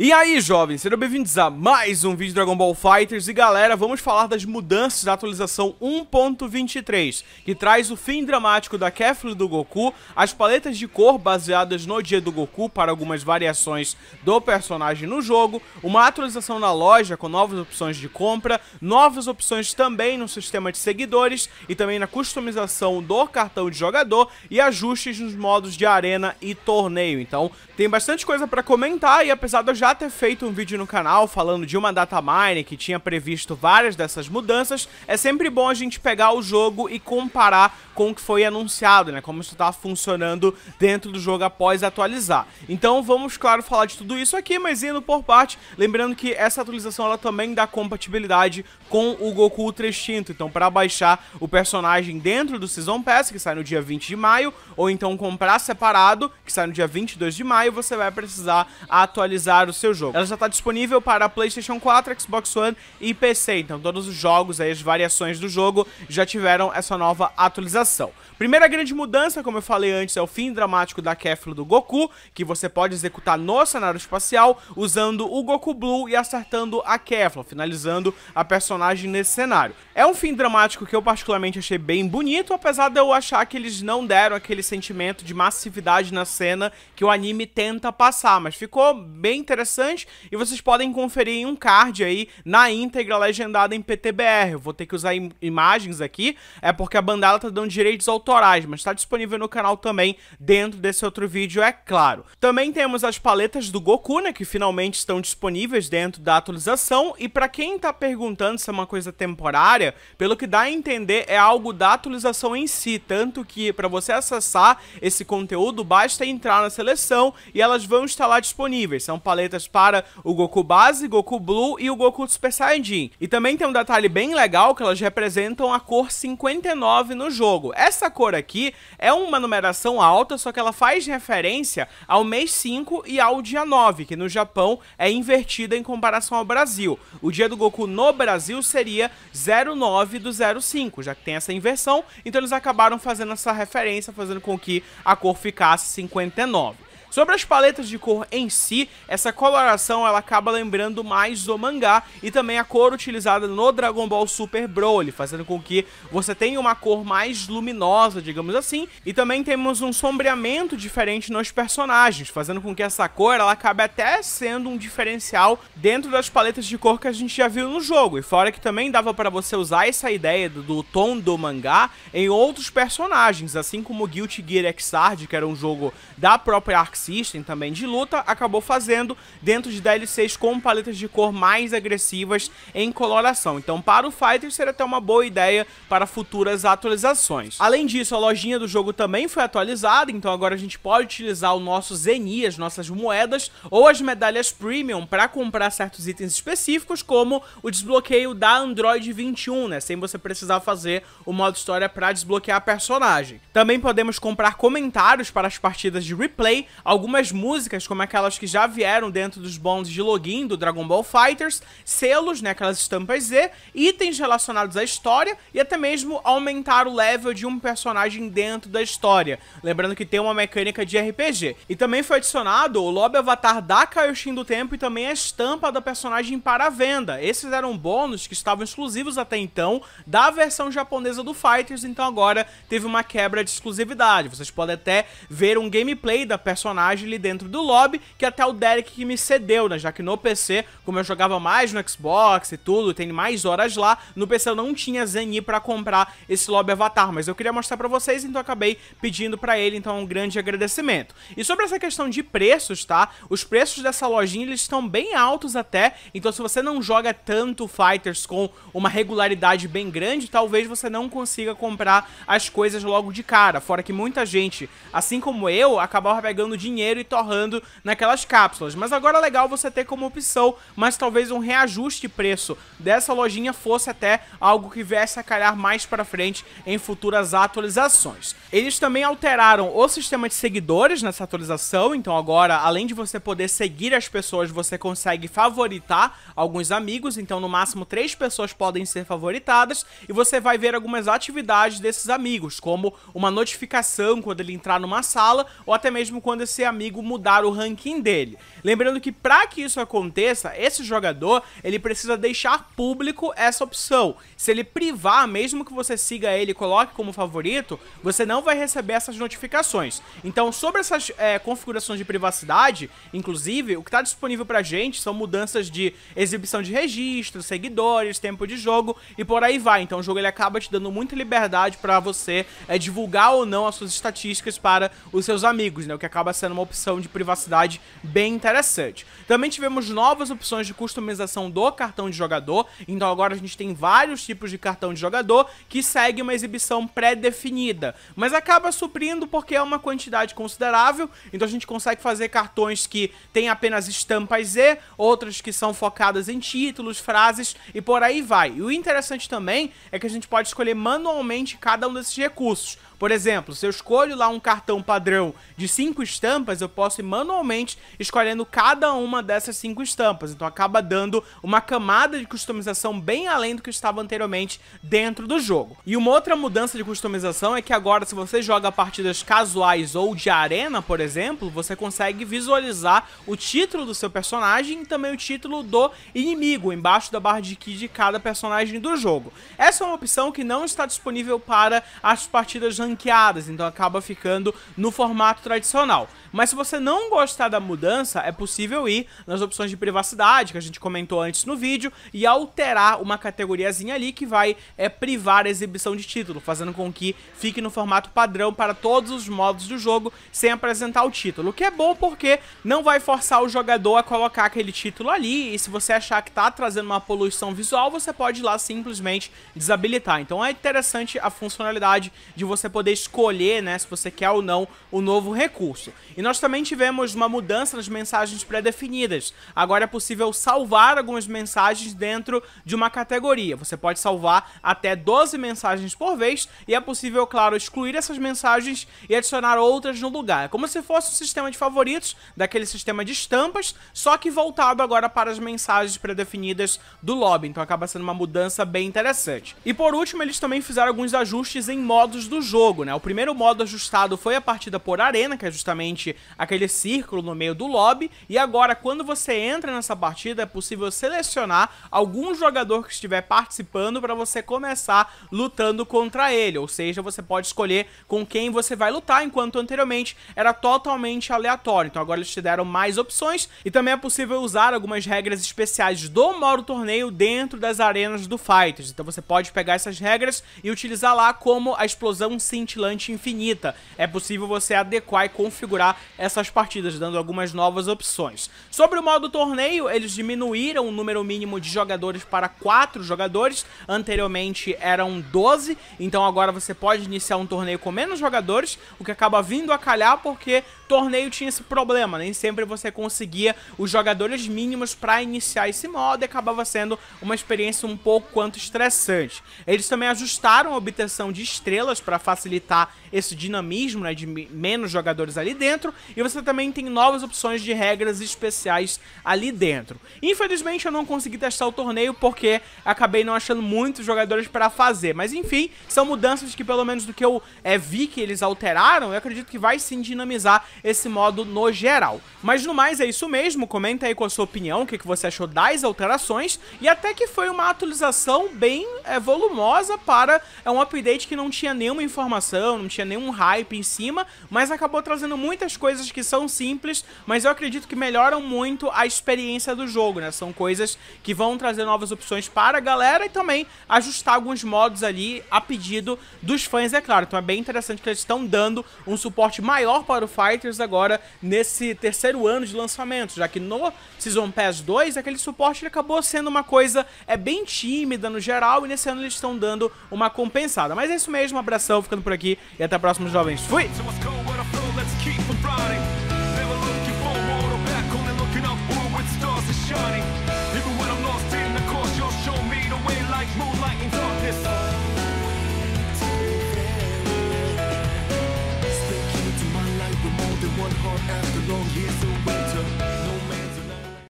E aí, jovens, sejam bem-vindos a mais um vídeo de Dragon Ball Fighters e galera, vamos falar das mudanças da atualização 1.23, que traz o fim dramático da Kefla do Goku, as paletas de cor baseadas no dia do Goku para algumas variações do personagem no jogo, uma atualização na loja com novas opções de compra, novas opções também no sistema de seguidores e também na customização do cartão de jogador e ajustes nos modos de arena e torneio. Então, tem bastante coisa para comentar e apesar de eu já já ter feito um vídeo no canal falando de uma data mine que tinha previsto várias dessas mudanças, é sempre bom a gente pegar o jogo e comparar com o que foi anunciado, né? Como isso tá funcionando dentro do jogo após atualizar. Então vamos, claro, falar de tudo isso aqui, mas indo por parte, lembrando que essa atualização ela também dá compatibilidade com o Goku Ultra Extinto. Então para baixar o personagem dentro do Season Pass, que sai no dia 20 de maio, ou então comprar separado, que sai no dia 22 de maio, você vai precisar atualizar o seu jogo. Ela já está disponível para PlayStation 4, Xbox One e PC, então todos os jogos, aí, as variações do jogo já tiveram essa nova atualização. Primeira grande mudança, como eu falei antes, é o fim dramático da Kefla do Goku, que você pode executar no cenário espacial usando o Goku Blue e acertando a Kefla, finalizando a personagem nesse cenário. É um fim dramático que eu particularmente achei bem bonito, apesar de eu achar que eles não deram aquele sentimento de massividade na cena que o anime tenta passar, mas ficou bem interessante interessante e vocês podem conferir em um card aí na íntegra legendada em PTBR. Eu vou ter que usar im imagens aqui, é porque a bandada tá dando direitos autorais, mas tá disponível no canal também dentro desse outro vídeo, é claro. Também temos as paletas do Goku, né, que finalmente estão disponíveis dentro da atualização e para quem tá perguntando se é uma coisa temporária, pelo que dá a entender é algo da atualização em si, tanto que para você acessar esse conteúdo basta entrar na seleção e elas vão estar lá disponíveis. São paletas para o Goku base, Goku Blue e o Goku Super Saiyajin. E também tem um detalhe bem legal que elas representam a cor 59 no jogo. Essa cor aqui é uma numeração alta, só que ela faz referência ao mês 5 e ao dia 9, que no Japão é invertida em comparação ao Brasil. O dia do Goku no Brasil seria 09 do 05, já que tem essa inversão, então eles acabaram fazendo essa referência, fazendo com que a cor ficasse 59. Sobre as paletas de cor em si, essa coloração ela acaba lembrando mais o mangá e também a cor utilizada no Dragon Ball Super Broly, fazendo com que você tenha uma cor mais luminosa, digamos assim, e também temos um sombreamento diferente nos personagens, fazendo com que essa cor ela acabe até sendo um diferencial dentro das paletas de cor que a gente já viu no jogo, e fora que também dava para você usar essa ideia do, do, tom do mangá em outros personagens, assim como Guilty Gear Xrd, que era um jogo da própria Arc System também de luta, acabou fazendo dentro de DLCs com paletas de cor mais agressivas em coloração. Então para o Fighter seria até uma boa ideia para futuras atualizações. Além disso, a lojinha do jogo também foi atualizada, então agora a gente pode utilizar o nosso Zeni, as nossas moedas ou as medalhas Premium para comprar certos itens específicos, como o desbloqueio da Android 21, né, sem você precisar fazer o modo história para desbloquear a personagem. Também podemos comprar comentários para as partidas de replay, algumas músicas, como aquelas que já vieram dentro dos bônus de login do Dragon Ball Fighters, selos, né, aquelas estampas Z, itens relacionados à história e até mesmo aumentar o level de um personagem dentro da história. Lembrando que tem uma mecânica de RPG. E também foi adicionado o lobby avatar da Kaioshin do Tempo e também a estampa da personagem para venda. Esses eram bônus que estavam exclusivos até então da versão japonesa do Fighters, então agora teve uma quebra de exclusividade. Vocês podem até ver um gameplay da personagem personagem ali dentro do lobby, que até o Derek que me cedeu, né? Já que no PC, como eu jogava mais no Xbox e tudo, tem mais horas lá, no PC eu não tinha Zeni para comprar esse lobby avatar, mas eu queria mostrar para vocês, então acabei pedindo para ele, então um grande agradecimento. E sobre essa questão de preços, tá? Os preços dessa lojinha, eles estão bem altos até, então se você não joga tanto Fighters com uma regularidade bem grande, talvez você não consiga comprar as coisas logo de cara, fora que muita gente, assim como eu, acabava pegando de dinheiro e torrando naquelas cápsulas. Mas agora é legal você ter como opção, mas talvez um reajuste de preço dessa lojinha fosse até algo que viesse a calhar mais para frente em futuras atualizações. Eles também alteraram o sistema de seguidores nessa atualização, então agora, além de você poder seguir as pessoas, você consegue favoritar alguns amigos, então no máximo três pessoas podem ser favoritadas, e você vai ver algumas atividades desses amigos, como uma notificação quando ele entrar numa sala, ou até mesmo quando esse ser amigo mudar o ranking dele. Lembrando que para que isso aconteça, esse jogador, ele precisa deixar público essa opção. Se ele privar, mesmo que você siga ele e coloque como favorito, você não vai receber essas notificações. Então, sobre essas é, configurações de privacidade, inclusive, o que está disponível a gente são mudanças de exibição de registro, seguidores, tempo de jogo e por aí vai. Então, o jogo ele acaba te dando muita liberdade para você é, divulgar ou não as suas estatísticas para os seus amigos, né? O que acaba sendo sendo uma opção de privacidade bem interessante. Também tivemos novas opções de customização do cartão de jogador, então agora a gente tem vários tipos de cartão de jogador que segue uma exibição pré-definida, mas acaba suprindo porque é uma quantidade considerável, então a gente consegue fazer cartões que têm apenas estampas Z, outras que são focadas em títulos, frases e por aí vai. E o interessante também é que a gente pode escolher manualmente cada um desses recursos. Por exemplo, se eu escolho lá um cartão padrão de 5 estampas, eu posso ir manualmente escolhendo cada uma dessas 5 estampas. Então acaba dando uma camada de customização bem além do que estava anteriormente dentro do jogo. E uma outra mudança de customização é que agora se você joga partidas casuais ou de arena, por exemplo, você consegue visualizar o título do seu personagem e também o título do inimigo embaixo da barra de ki de cada personagem do jogo. Essa é uma opção que não está disponível para as partidas ranqueadas, então acaba ficando no formato tradicional. Mas se você não gostar da mudança, é possível ir nas opções de privacidade, que a gente comentou antes no vídeo, e alterar uma categoriazinha ali que vai é, privar a exibição de título, fazendo com que fique no formato padrão para todos os modos do jogo, sem apresentar o título. O que é bom porque não vai forçar o jogador a colocar aquele título ali, e se você achar que está trazendo uma poluição visual, você pode ir lá simplesmente desabilitar. Então é interessante a funcionalidade de você poder poder escolher, né, se você quer ou não, o novo recurso. E nós também tivemos uma mudança nas mensagens pré-definidas. Agora é possível salvar algumas mensagens dentro de uma categoria. Você pode salvar até 12 mensagens por vez e é possível, claro, excluir essas mensagens e adicionar outras no lugar. É como se fosse o um sistema de favoritos, daquele sistema de estampas, só que voltado agora para as mensagens pré-definidas do lobby. Então acaba sendo uma mudança bem interessante. E por último, eles também fizeram alguns ajustes em modos do jogo jogo, né? O primeiro modo ajustado foi a partida por arena, que é justamente aquele círculo no meio do lobby, e agora quando você entra nessa partida é possível selecionar algum jogador que estiver participando para você começar lutando contra ele, ou seja, você pode escolher com quem você vai lutar, enquanto anteriormente era totalmente aleatório. Então agora eles te deram mais opções e também é possível usar algumas regras especiais do modo torneio dentro das arenas do Fighters. Então você pode pegar essas regras e utilizar lá como a explosão sim cintilante infinita. É possível você adequar e configurar essas partidas, dando algumas novas opções. Sobre o modo torneio, eles diminuíram o número mínimo de jogadores para 4 jogadores, anteriormente eram 12, então agora você pode iniciar um torneio com menos jogadores, o que acaba vindo a calhar porque torneio tinha esse problema, nem sempre você conseguia os jogadores mínimos para iniciar esse modo e acabava sendo uma experiência um pouco quanto estressante. Eles também ajustaram a obtenção de estrelas para facilitar esse dinamismo né, de menos jogadores ali dentro e você também tem novas opções de regras especiais ali dentro. Infelizmente eu não consegui testar o torneio porque acabei não achando muitos jogadores para fazer, mas enfim, são mudanças que pelo menos do que eu é, vi que eles alteraram, eu acredito que vai sim dinamizar esse modo no geral. Mas no mais é isso mesmo, comenta aí com a sua opinião o que, que você achou das alterações e até que foi uma atualização bem é, volumosa para é, um update que não tinha nenhuma informação, não tinha nenhum hype em cima, mas acabou trazendo muitas coisas que são simples, mas eu acredito que melhoram muito a experiência do jogo, né? São coisas que vão trazer novas opções para a galera e também ajustar alguns modos ali a pedido dos fãs, é claro. Então é bem interessante que eles estão dando um suporte maior para o Fighter agora nesse terceiro ano de lançamento, já que no Season Pass 2 aquele suporte acabou sendo uma coisa é bem tímida no geral e nesse ano eles estão dando uma compensada. Mas é isso mesmo, um abração, ficando por aqui e até a próxima, jovens. Fui!